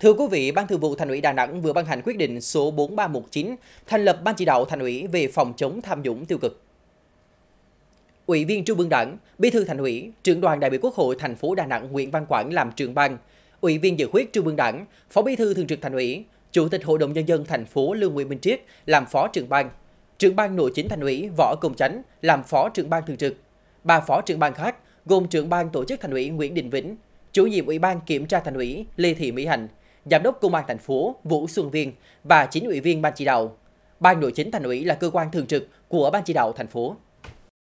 Thưa quý vị, Ban Thường vụ Thành ủy Đà Nẵng vừa ban hành quyết định số 4319 thành lập Ban chỉ đạo Thành ủy về phòng chống tham nhũng tiêu cực. Ủy viên Trung ương Đảng, Bí thư Thành ủy, Trưởng đoàn đại biểu Quốc hội thành phố Đà Nẵng Nguyễn Văn Quảng làm trưởng ban, Ủy viên Dự khuyết Trung ương Đảng, Phó Bí thư Thường trực Thành ủy, Chủ tịch Hội đồng nhân dân thành phố Lương Nguyễn Minh Triết làm Phó trưởng ban, Trưởng ban Nội chính Thành ủy Võ Công Chánh làm Phó trưởng ban thường trực. Ba phó trưởng ban khác gồm trưởng ban tổ chức Thành ủy Nguyễn Đình Vĩnh, Chủ nhiệm Ủy ban Kiểm tra Thành ủy Lê Thị Mỹ Hạnh, Giám đốc Công an thành phố Vũ Xuân Viên và chính ủy viên ban chỉ đạo. Ban nội chính thành ủy là cơ quan thường trực của ban chỉ đạo thành phố.